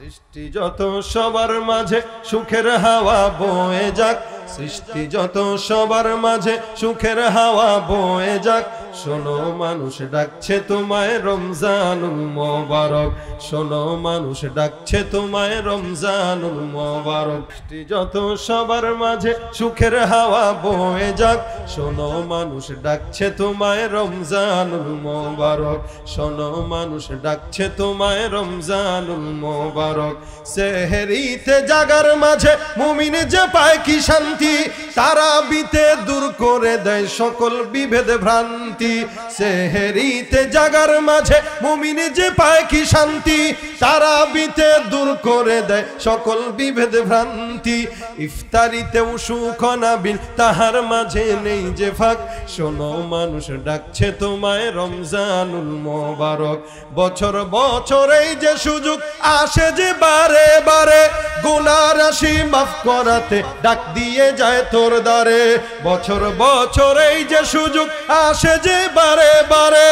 সৃষ্টি যত সবার মাঝে সুখের হাওয়া বয়ে যাক সৃষ্টি যত সবার মাঝে সুখের হাওয়া বয়ে যাক শোনো মানুষ ডাকছে তোমায় রমজানুল মোবারক শোনো মানুষ ডাকছে তোমায় রমজানুল মোবারক যত সবার মাঝে সুখের হাওয়া বয়ে যাক শোনো মানুষ ডাকছে তোমায় রমজানুল মোবারক শোনো মানুষ ডাকছে তোমায় রমজানুল মোবারক সেহেরিতে জাগার মাঝে মুমিন যে পায় কি শান্তি তারা বিতে দূর করে দেয় সকল বিভেদ ভ্রান্ত শান্তি সেহেরিতে জাগার মাঝে মুমিনে যে পায় কি শান্তি তারাবিতে দূর করে দেয় সকল বিভেদ ভ্রান্তি ইফতারিতেও সুখনাবিল তাহার মাঝে নেই যে ফাঁক শোনো মানুষ ডাকছে তোমায় রমজানুল মোবারক বছর বছরেই যে সুযোগ আসে যে বারে বারে গুনা রাশি মাফ করাতে ডাক দিয়ে যায় তোর দ্বারে বছর বছরেই যে সুযোগ আসে যে বারে বারে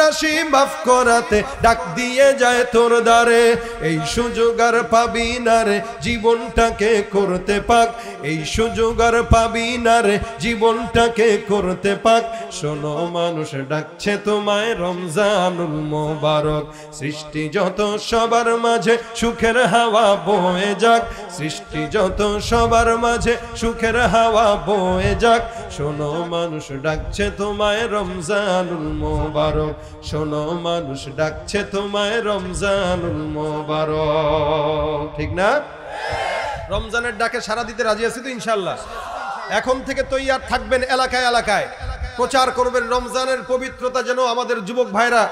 রাশি মাফ করাতে ডাক দিয়ে যায় তোর জোরদারে এই সুযোগ আর পাবি না রে জীবনটাকে করতে পাক এই সুযোগ আর পাবি না রে জীবনটাকে করতে পাক শোনো মানুষ ডাকছে তোমায় রমজানুল মোবারক সৃষ্টি যত সবার মাঝে সুখের হাওয়া বয়ে যাক সৃষ্টি যত সবার মাঝে সুখের হাওয়া বয়ে যাক শোনো মানুষ ডাকছে তোমায় রমজানুল মোবারক শোনো মানুষ ডাকছে তোমায় রমজানুল মোবারক ঠিক না রমজানের ডাকে সারা দিতে রাজি আছি তো ইনশাল্লাহ এখন থেকে তৈয়ার থাকবেন এলাকায় এলাকায় প্রচার করবেন রমজানের পবিত্রতা যেন আমাদের যুবক ভাইরা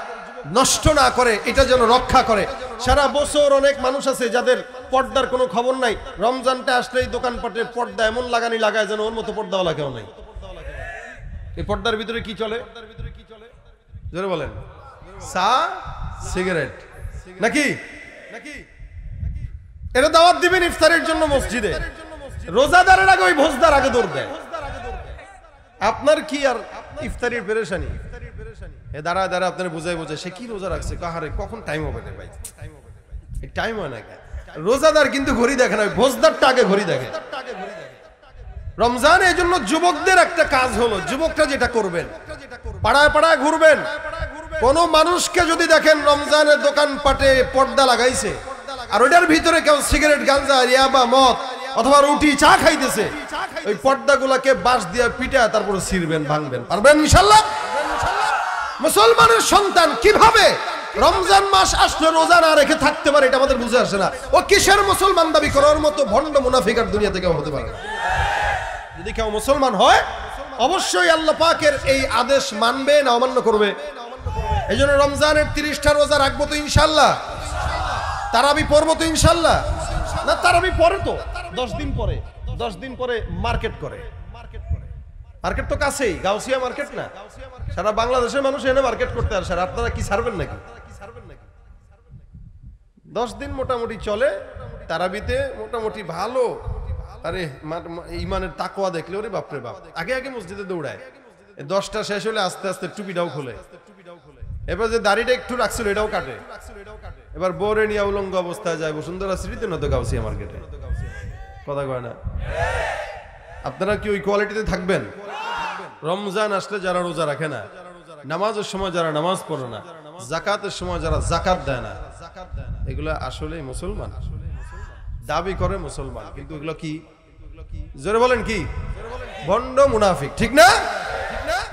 নষ্ট না করে এটা যেন রক্ষা করে সারা বছর অনেক মানুষ আছে যাদের পর্দার কোনো খবর নাই রমজানটা আসলে এই দোকানপাটের পর্দা এমন লাগানি লাগায় যেন ওর মতো পর্দাওয়ালা কেউ নাই এই পর্দার ভিতরে কি চলে জোরে বলেন চা সিগারেট নাকি নাকি এটা দাওয়াত দিবেন ইফতারের জন্য মসজিদে রোজাদারের আগে ওই ভোজদার আগে দৌড় দেয় আপনার কি আর ইফতারির পেরেশানি এ দাঁড়া দাঁড়ায় আপনার বোঝাই বোঝায় সে কি রোজা রাখছে কাহারে কখন টাইম হবে ভাই টাইম হয় না রোজাদার কিন্তু ঘড়ি দেখে না ভোজদারটা আগে ঘড়ি দেখে রমজান এই জন্য যুবকদের একটা কাজ হলো যুবকটা যেটা করবেন পাড়ায় পাড়ায় ঘুরবেন কোন মানুষকে যদি দেখেন রমজানের দোকান পাটে পর্দা লাগাইছে আর ওইটার ভিতরে কেউ সিগারেট গাঞ্জা রিয়া বা মদ অথবা রুটি চা খাইতেছে ওই পর্দা গুলাকে বাঁশ দিয়ে পিটা তারপরে ছিঁড়বেন ভাঙবেন পারবেন ইনশাল্লাহ মুসলমানের সন্তান কিভাবে রমজান মাস আসলে রোজা না রেখে থাকতে পারে এটা আমাদের বুঝে আসে না ও কিসের মুসলমান দাবি করার মতো ভণ্ড মুনাফিকার দুনিয়া থেকে হতে পারে যদি কেউ মুসলমান হয় অবশ্যই আল্লাহ পাকের এই আদেশ মানবে না অমান্য করবে এই জন্য রমজানের তিরিশটা রোজা রাখবো তো ইনশাল্লাহ তারাবি পড়বো তো ইনশাল্লাহ না তারাবি পরে তো দশ দিন পরে দশ দিন পরে মার্কেট করে মার্কেট তো কাছেই গাউসিয়া মার্কেট না সারা বাংলাদেশের মানুষ এনে মার্কেট করতে আসে আপনারা কি ছাড়বেন নাকি দশ দিন মোটামুটি চলে তারাবিতে মোটামুটি ভালো আরে ইমানের তাকোয়া দেখলে ওরে বাপরে বাপ আগে আগে মসজিদে দৌড়ায় দশটা শেষ হলে আস্তে আস্তে টুপিটাও খোলে এবার যে দাড়িটা একটু রাখছিল এটাও কাটে এবার বোরে নিয়ে উলঙ্গ অবস্থায় যায় বসুন্ধরা স্মৃতি তো গাউসিয়া মার্কেটে কথা কয় না আপনারা কি ওই কোয়ালিটিতে থাকবেন রমজান আসলে যারা রোজা রাখে না নামাজের সময় যারা নামাজ পড়ে না জাকাতের সময় যারা জাকাত দেয় না এগুলো আসলে মুসলমান দাবি করে মুসলমান কিন্তু এগুলো কি জোরে বলেন কি ভণ্ড মুনাফিক ঠিক না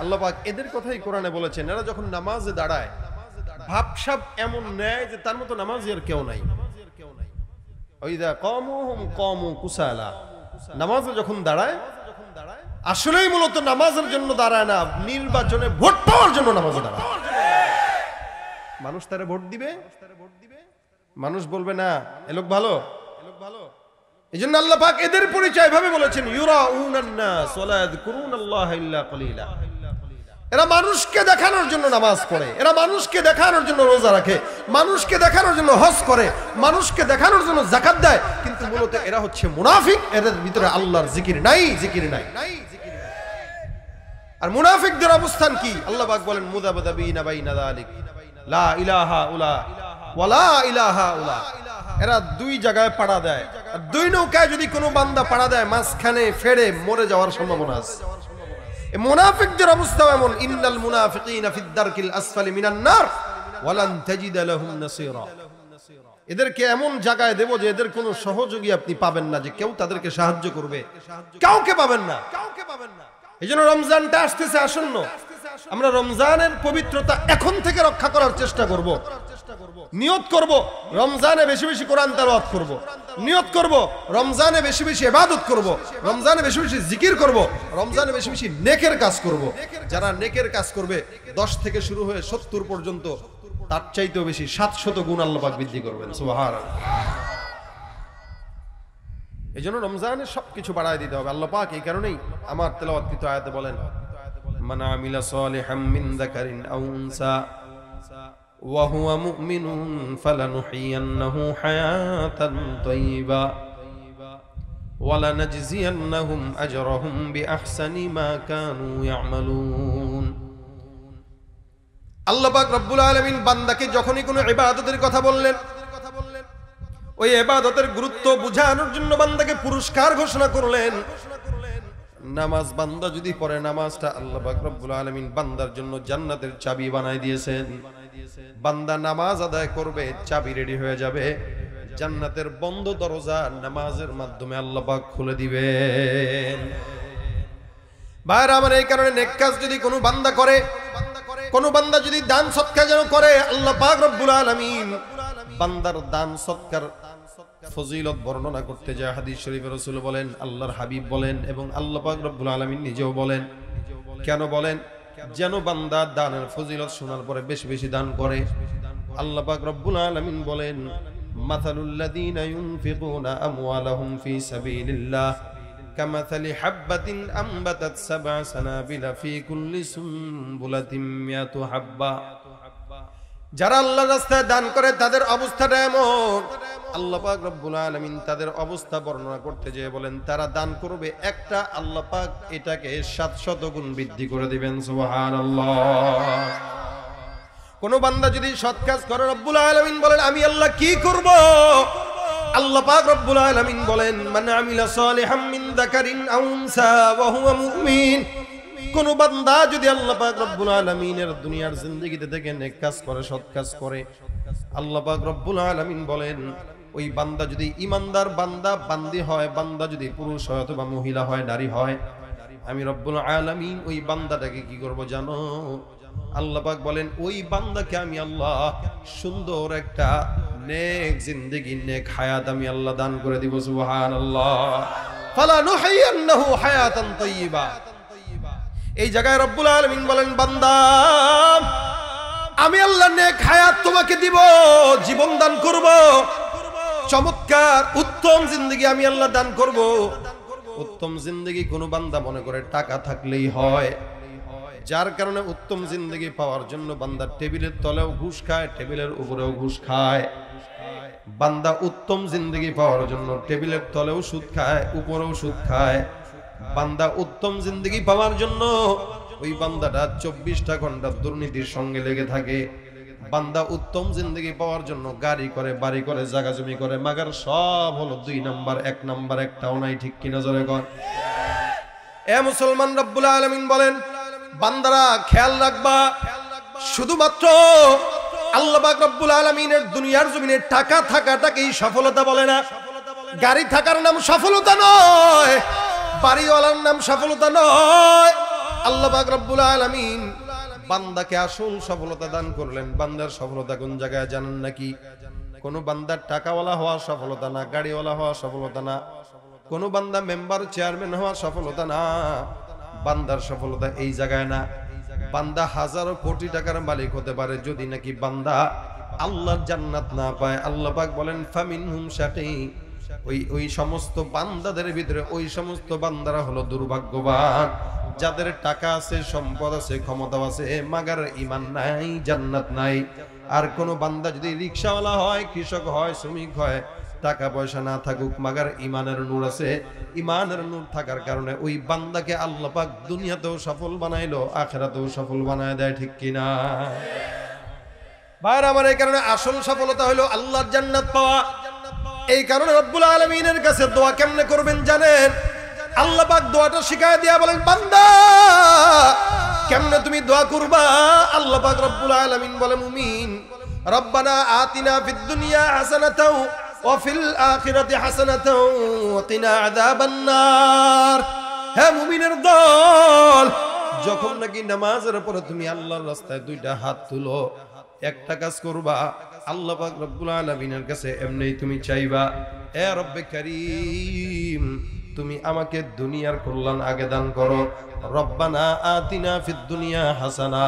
আল্লাপাক এদের কথাই কোরআনে বলেছেন এরা যখন নামাজে দাঁড়ায় ভাবসাব এমন নেয় যে তার মতো নামাজ আর কেউ নাই ওই দা কম কম কুসালা নামাজে যখন দাঁড়ায় আসলেই মূলত নামাজের জন্য দাঁড়ায় না নির্বাচনে ভোট পাওয়ার জন্য নামাজ দাঁড়ায় মানুষ তারা ভোট দিবে মানুষ বলবে না এ লোক ভালো এই জন্য আল্লাহ পাক এদের পরিচয় ভাবে বলেছেন ইউরা আল্লাহ ইল্লা কলিলা এরা মানুষকে দেখানোর জন্য নামাজ পড়ে এরা মানুষকে দেখানোর জন্য রোজা রাখে মানুষকে দেখানোর জন্য হজ করে মানুষকে দেখানোর জন্য জাকাত দেয় কিন্তু মূলত এরা হচ্ছে মুনাফিক এদের ভিতরে আল্লাহর জিকির নাই জিকির নাই আর মুনাফিকদের অবস্থান কি আল্লাহ বলেন এরা দুই জায়গায় পাড়া দেয় আর দুই নৌকায় যদি কোনো বান্দা পাড়া দেয় মাঝখানে মরে যাওয়ার সম্ভাবনা আছে মুনাফিকদের অবস্থা এমন ইন্নাল আসফালি মিনান নার ওয়ালান তাজিদা লাহুম নাসীরা এদেরকে এমন জায়গায় দেব যে এদের কোনো সহযোগী আপনি পাবেন না যে কেউ তাদেরকে সাহায্য করবে কাউকে পাবেন না কাউকে পাবেন না এই জন্য রমজানটা আসতেছে আসন্ন আমরা রমজানের পবিত্রতা এখন থেকে রক্ষা করার চেষ্টা করব। নিয়ত করব রমজানে বেশি বেশি কোরআন তালাওয়াত করব। নিয়ত করব রমজানে বেশি বেশি ইবাদত করব। রমজানে বেশি বেশি জিকির করব। রমজানে বেশি বেশি নেকের কাজ করব। যারা নেকের কাজ করবে দশ থেকে শুরু হয়ে সত্তর পর্যন্ত তার চাইতেও বেশি সাতশত গুণ আল্লাপাক বৃদ্ধি করবেন সুবাহ এই জন্য রমজানের সব কিছু বাড়ায় দিতে হবে আল্লাহ পাক এই কারণেই আমার তেলাওয়াতকৃত আয়াতে বলেন আল্লাহাক রব্বুল আলমিন বান্দাকে যখনই কোনো ইবাদতের কথা বললেন ওই এবাদতের গুরুত্ব বুঝানোর জন্য বান্দাকে পুরস্কার ঘোষণা করলেন নামাজ বান্দা যদি পড়ে নামাজটা আল্লাহ রব্বুল আলমিন বান্দার জন্য জান্নাতের চাবি বানাই দিয়েছেন বান্দা নামাজ আদায় করবে চাবি রেডি হয়ে যাবে জান্নাতের বন্ধ দরজা নামাজের মাধ্যমে আল্লাহ পাক খুলে দিবেন ভাইরা আমার এই কারণে নেক কাজ যদি কোনো বান্দা করে কোনো বান্দা যদি দান সৎকার যেন করে আল্লাহ পাক রব্বুল আলামিন বান্দার দান সৎকার ফজিলত বর্ণনা করতে যায় হাদিস শরীফ রসুল বলেন আল্লাহর হাবিব বলেন এবং আল্লাহ পাক রব্বুল আলমিন নিজেও বলেন কেন বলেন যেন বান্দা দানের ফজিলত শোনার পরে বেশি বেশি দান করে আল্লাহ পাক রব্বুল আলমিন বলেন যারা আল্লাহ রাস্তায় দান করে তাদের অবস্থাটা এমন আল্লাপাক রব্বুল আলমিন তাদের অবস্থা বর্ণনা করতে যেয়ে বলেন তারা দান করবে একটা আল্লাপাক এটাকে সাত শতগুণ বৃদ্ধি করে দিবেন সুবাহান কোন বান্দা যদি সৎ কাজ করে রব্বুল আলমিন বলেন আমি আল্লাহ কি করব আল্লাপাক রব্বুল আলমিন বলেন মানে আমিলা কোন বান্দা যদি আল্লাহ রব্বুল আলামিনের দুনিয়ার জিন্দগিতে থেকে নেক কাজ করে সৎ কাজ করে আল্লাহ রব্বুল আলামিন বলেন ওই বান্দা যদি ইমানদার বান্দা বান্দি হয় বান্দা যদি পুরুষ হয় অথবা মহিলা হয় নারী হয় আমি রব্বুল আলামিন ওই বান্দাটাকে কি করব জানো আল্লাপাক বলেন ওই বান্দাকে আমি আল্লাহ সুন্দর একটা নেক জিন্দিগি নেক হায়াত আমি আল্লাহ দান করে দিব সুবহান আল্লাহ ফালা নুহাইয়ান্নাহু হায়াতান তাইয়্যিবা এই জায়গায় রব্বুল আলামিন বলেন বান্দা আমি আল্লাহ নেক হায়াত তোমাকে দিব জীবন দান করব চমৎকার উত্তম জিন্দগি আমি আল্লাহ দান করব উত্তম জিন্দগি কোনো বান্দা মনে করে টাকা থাকলেই হয় যার কারণে উত্তম জিন্দগি পাওয়ার জন্য বান্দা টেবিলের তলেও ঘুষ খায় টেবিলের উপরেও ঘুষ খায় বান্দা উত্তম জিন্দগি পাওয়ার জন্য টেবিলের তলেও সুদ খায় উপরেও সুদ খায় বান্দা উত্তম জিন্দগি পাওয়ার জন্য ওই বান্দাটা চব্বিশটা ঘন্টা দুর্নীতির সঙ্গে লেগে থাকে বান্দা উত্তম জিন্দগি পাওয়ার জন্য গাড়ি করে বাড়ি করে জাগা জমি করে মাগার সব হলো দুই নাম্বার এক নাম্বার একটাও নাই ঠিক কি নজরে কর এ মুসলমান রব্বুল আলমিন বলেন বান্দারা খেয়াল রাখবা শুধুমাত্র আল্লাহ রব্বুল আলমিনের দুনিয়ার জমিনে টাকা থাকাটাকেই সফলতা বলে না গাড়ি থাকার নাম সফলতা নয় বাড়িওয়ালার নাম সফলতা নয় আল্লাহ রব্বুল আলমিন বান্দাকে আসল সফলতা দান করলেন বান্দার সফলতা কোন জায়গায় জানেন নাকি কোন বান্দার টাকাওয়ালা হওয়া সফলতা না গাড়িওয়ালা হওয়া সফলতা না কোন বান্দা মেম্বার চেয়ারম্যান হওয়া সফলতা না বান্দার সফলতা এই জায়গায় না বান্দা হাজারো কোটি টাকার মালিক হতে পারে যদি নাকি বান্দা আল্লাহর জান্নাত না পায় আল্লাহ পাক বলেন ফামিন হুম শাকি ওই ওই সমস্ত বান্দাদের ভিতরে ওই সমস্ত বান্দারা হলো দুর্ভাগ্যবান যাদের টাকা আছে সম্পদ আছে ক্ষমতা আছে মাগার ইমান নাই জান্নাত নাই আর কোন বান্দা যদি রিক্সাওয়ালা হয় কৃষক হয় শ্রমিক হয় টাকা পয়সা না থাকুক মাগার ইমানের নূর আছে ইমানের নূর থাকার কারণে ওই বান্দাকে আল্লাহ পাক দুনিয়াতেও সফল বানাইলো আখেরাতেও সফল বানায় দেয় ঠিক কিনা ভাইয়ের আমার এই কারণে আসল সফলতা হলো আল্লাহর জান্নাত পাওয়া এই কারণে রব্বুল আলমিনের কাছে দোয়া কেমনে করবেন জানেন আল্লাহ পাক দোয়াটা শিখায় দিয়া বলেন বান্দা কেমনে তুমি দোয়া করবা আল্লাহ পাক রব্বুল আলামিন বলে মুমিন রব্বানা আতিনা ফিদ দুনিয়া হাসানাতাও ওয়া ফিল আখিরাতি হাসানাতাও ওয়া কিনা আযাবান নার হে মুমিনের দল যখন নাকি নামাজের পরে তুমি আল্লাহর রাস্তায় দুইটা হাত তুলো একটা কাজ করবা আল্লাহ পাক রব্বুল আলামিনের কাছে এমনি তুমি চাইবা এ রব্বে কারীম তুমি আমাকে দুনিয়ার কল্যাণ আগে দান করো রব্বানা আতিনা ফিদ দুনিয়া হাসানা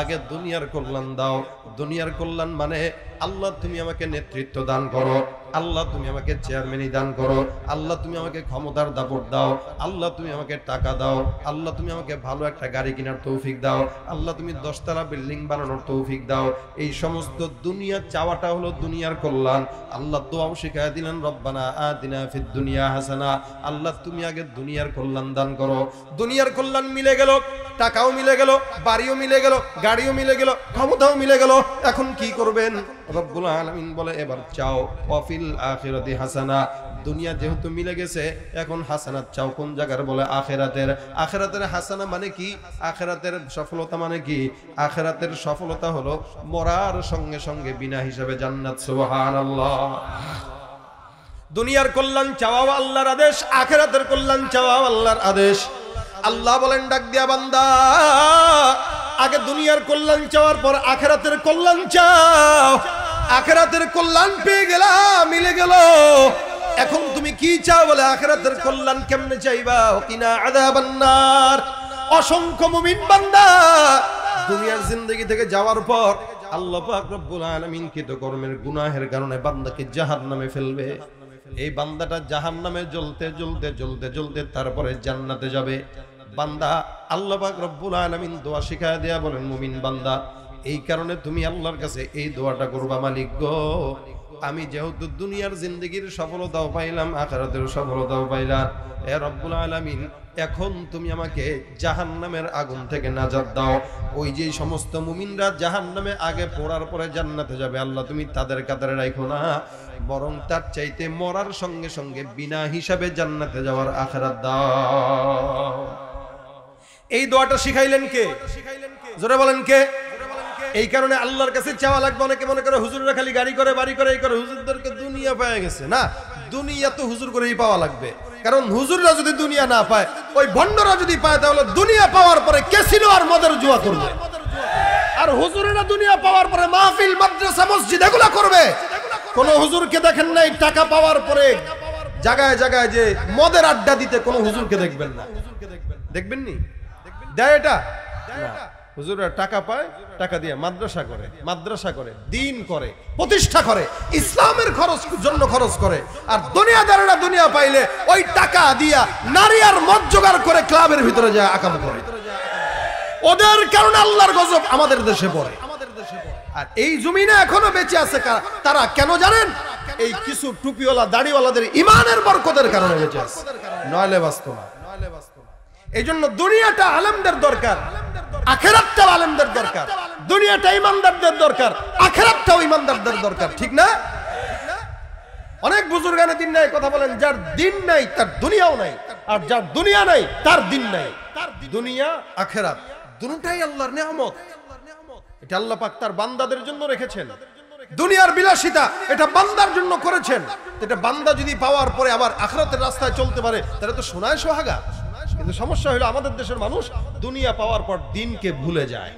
আগে দুনিয়ার কল্যাণ দাও দুনিয়ার কল্যাণ মানে আল্লাহ তুমি আমাকে নেতৃত্ব দান করো আল্লাহ তুমি আমাকে চেয়ারম্যানই দান করো আল্লাহ তুমি আমাকে ক্ষমতার দাপট দাও আল্লাহ তুমি আমাকে টাকা দাও আল্লাহ তুমি আমাকে ভালো একটা গাড়ি কেনার তৌফিক দাও আল্লাহ তুমি দশতলা বিল্ডিং বানানোর তৌফিক দাও এই সমস্ত দুনিয়া চাওয়াটা হলো দুনিয়ার কল্যাণ আল্লাহ দোয়াও শিখায় দিলেন রব্বানা আদিনা ফিদ দুনিয়া হাসানা আল্লাহ তুমি আগে দুনিয়ার কল্যাণ দান করো দুনিয়ার কল্যাণ মিলে গেল টাকাও মিলে গেল বাড়িও মিলে গেল গাড়িও মিলে গেল ক্ষমতাও মিলে গেল এখন কি করবেন রব্বুল আলামিন বলে এবার চাও অফিল আখিরাতি হাসানা দুনিয়া যেহেতু মিলে গেছে এখন হাসানাত চাও কোন জায়গার বলে আখেরাতের আখেরাতের হাসানা মানে কি আখেরাতের সফলতা মানে কি আখেরাতের সফলতা হলো মরার সঙ্গে সঙ্গে বিনা হিসাবে জান্নাত সুবহানাল্লাহ দুনিয়ার কল্যাণ চাওয়া আল্লাহর আদেশ আখেরাতের কল্যাণ চাওয়া আল্লাহর আদেশ আল্লাহ বলেন ডাক দিয়া বান্দা আগে দুনিয়ার কল্যাণ চাওয়ার পর আখেরাতের কল্যাণ চাও আখেরাতের কল্যাণ পেয়ে গেলা মিলে গেল এখন তুমি কি চাও বলে আখেরাতের কল্যাণ কেমনে চাইবা কিনা আদা বান্নার অসংখ্য মুমিন বান্দা দুনিয়ার জিন্দগি থেকে যাওয়ার পর আল্লাহ পাক রব্বুল আলামিন কর্মের গুনাহের কারণে বান্দাকে জাহান্নামে ফেলবে এই বান্দাটা জাহান্নামে জ্বলতে জ্বলতে জ্বলতে জ্বলতে তারপরে জান্নাতে যাবে বান্দা আল্লাহ পাক রব্বুল আলামিন দোয়া শিখায় দেয়া বলেন মুমিন বান্দা এই কারণে তুমি আল্লাহর কাছে এই দোয়াটা করবা মালিক গো আমি যেহেতু দুনিয়ার জিন্দগির সফলতাও পাইলাম আখারাতের সফলতাও পাইলাম এ রব্বুল আলামিন এখন তুমি আমাকে জাহান নামের আগুন থেকে নাজাদ দাও ওই যে সমস্ত মুমিনরা জাহান নামে আগে পড়ার পরে জান্নাতে যাবে আল্লাহ তুমি তাদের কাতারে রাখো না বরং তার চাইতে মরার সঙ্গে সঙ্গে বিনা হিসাবে জান্নাতে যাওয়ার আখেরাত দাও এই দোয়াটা শিখাইলেন কে জোরে বলেন কে এই কারণে আল্লাহর কাছে চাওয়া লাগবে অনেকে মনে করে হুজুররা খালি গাড়ি করে বাড়ি করে এই করে হুজুরদেরকে দুনিয়া পাওয়া গেছে না দুনিয়া তো হুজুর করেই পাওয়া লাগবে কারণ হুজুররা যদি দুনিয়া না পায় ওই ভণ্ডরা যদি পায় তাহলে দুনিয়া পাওয়ার পরে কেসিনো আর মদের জুয়া করবে আর হুজুরেরা দুনিয়া পাওয়ার পরে মাহফিল মাদ্রাসা মসজিদ এগুলো করবে কোন হুজুরকে দেখেন নাই টাকা পাওয়ার পরে জায়গায় জায়গায় যে মদের আড্ডা দিতে কোন হুজুরকে দেখবেন না দেখবেন নি দেয় এটা হুজুরা টাকা পায় টাকা দিয়ে মাদ্রাসা করে মাদ্রাসা করে দিন করে প্রতিষ্ঠা করে ইসলামের খরচ জন্য খরচ করে আর দুনিয়াদারেরা দুনিয়া পাইলে ওই টাকা দিয়া নারী আর জোগাড় করে ক্লাবের ভিতরে যায় আকাম করে ওদের কারণে আল্লাহর গজব আমাদের দেশে পড়ে আর এই জমিনে এখনো বেঁচে আছে তারা কেন জানেন এই কিছু টুপিওয়ালা দাড়িওয়ালাদের ইমানের বরকতের কারণে বেঁচে আছে নয়লে বাস্তব এই জন্য দুনিয়াটা আলেমদের দরকার আখেরাতটাও আলেমদের দরকার দুনিয়াটা ইমানদারদের দরকার আখেরাতটাও ইমানদারদের দরকার ঠিক না অনেক বুজুর্গানে দিন নাই কথা বলেন যার দিন নাই তার দুনিয়াও নাই আর যার দুনিয়া নাই তার দিন নাই দুনিয়া আখেরাত দুটাই আল্লাহর নিয়ামত এটা আল্লাহ পাক তার বান্দাদের জন্য রেখেছেন দুনিয়ার বিলাসিতা এটা বান্দার জন্য করেছেন এটা বান্দা যদি পাওয়ার পরে আবার আখরাতের রাস্তায় চলতে পারে তাহলে তো সোনায় সোহাগা কিন্তু সমস্যা হলো আমাদের দেশের মানুষ দুনিয়া পাওয়ার পর দিনকে ভুলে যায়